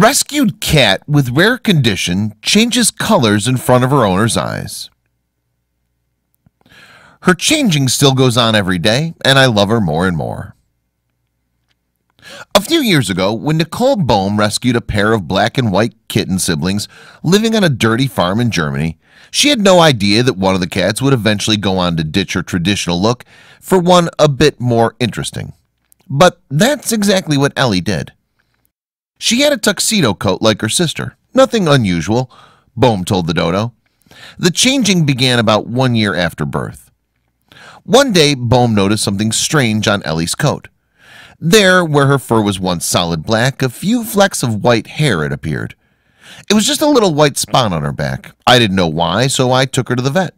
Rescued cat with rare condition changes colors in front of her owner's eyes. Her changing still goes on every day, and I love her more and more. A few years ago, when Nicole Bohm rescued a pair of black and white kitten siblings living on a dirty farm in Germany, she had no idea that one of the cats would eventually go on to ditch her traditional look for one a bit more interesting. But that's exactly what Ellie did. She had a tuxedo coat like her sister. Nothing unusual, Bohm told the dodo. The changing began about one year after birth. One day, Bohm noticed something strange on Ellie's coat. There, where her fur was once solid black, a few flecks of white hair had appeared. It was just a little white spot on her back. I didn't know why, so I took her to the vet.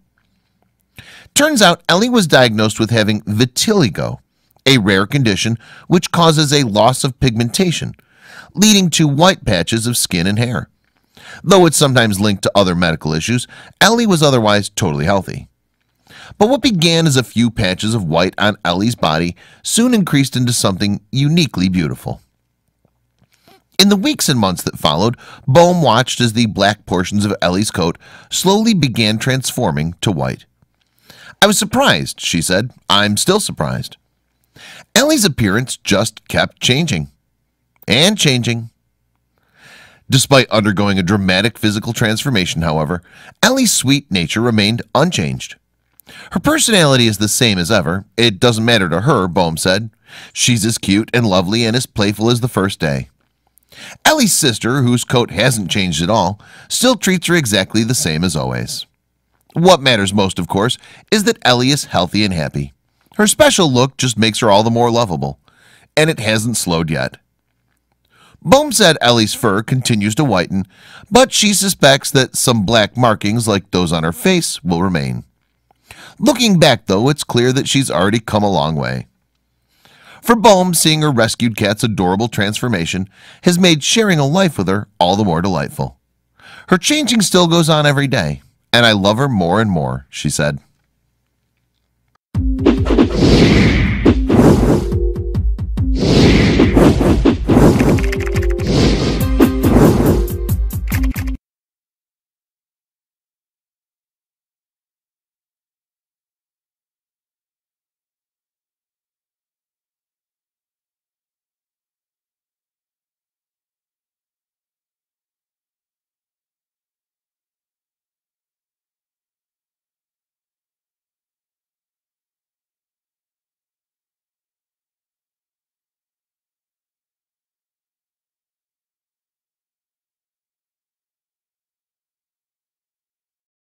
Turns out Ellie was diagnosed with having vitiligo, a rare condition which causes a loss of pigmentation, leading to white patches of skin and hair. Though it's sometimes linked to other medical issues, Ellie was otherwise totally healthy. But what began as a few patches of white on Ellie's body soon increased into something uniquely beautiful. In the weeks and months that followed, Bohm watched as the black portions of Ellie's coat slowly began transforming to white. I was surprised, she said. I'm still surprised. Ellie's appearance just kept changing and changing. Despite undergoing a dramatic physical transformation, however, Ellie's sweet nature remained unchanged. Her personality is the same as ever. It doesn't matter to her, Bohm said. She's as cute and lovely and as playful as the first day. Ellie's sister, whose coat hasn't changed at all, still treats her exactly the same as always. What matters most, of course, is that Ellie is healthy and happy. Her special look just makes her all the more lovable, and it hasn't slowed yet. Bohm said Ellie's fur continues to whiten, but she suspects that some black markings like those on her face will remain. Looking back, though, it's clear that she's already come a long way. For Bohm, seeing her rescued cat's adorable transformation has made sharing a life with her all the more delightful. Her changing still goes on every day, and I love her more and more, she said.